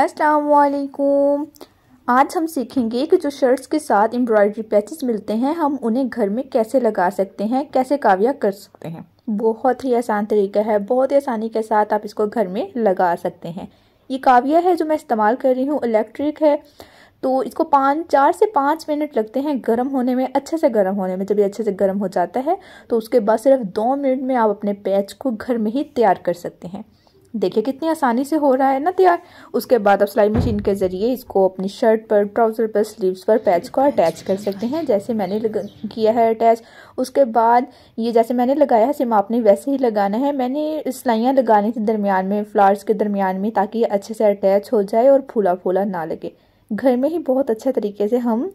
असलकुम आज हम सीखेंगे कि जो शर्ट्स के साथ एम्ब्रॉयडरी पैचेस मिलते हैं हम उन्हें घर में कैसे लगा सकते हैं कैसे काविया कर सकते हैं बहुत ही आसान तरीका है बहुत ही आसानी के साथ आप इसको घर में लगा सकते हैं ये काव्या है जो मैं इस्तेमाल कर रही हूँ इलेक्ट्रिक है तो इसको पाँच चार से पाँच मिनट लगते हैं गर्म होने में अच्छे से गर्म होने में जब ये अच्छे से गर्म हो जाता है तो उसके बाद सिर्फ दो मिनट में आप अपने पैच को घर में ही तैयार कर सकते हैं देखिए कितनी आसानी से हो रहा है ना तैयार उसके बाद आप सिलाई मशीन के ज़रिए इसको अपनी शर्ट पर ट्राउज़र पर स्लीव्स पर पैच को अटैच कर सकते हैं जैसे मैंने किया है अटैच उसके बाद ये जैसे मैंने लगाया है सिम आपने वैसे ही लगाना है मैंने सिलाइयाँ लगानी थी दरमियान में फ्लावर्स के दरमियान में ताकि अच्छे से अटैच हो जाए और फूला फूला ना लगे घर में ही बहुत अच्छा तरीके से हम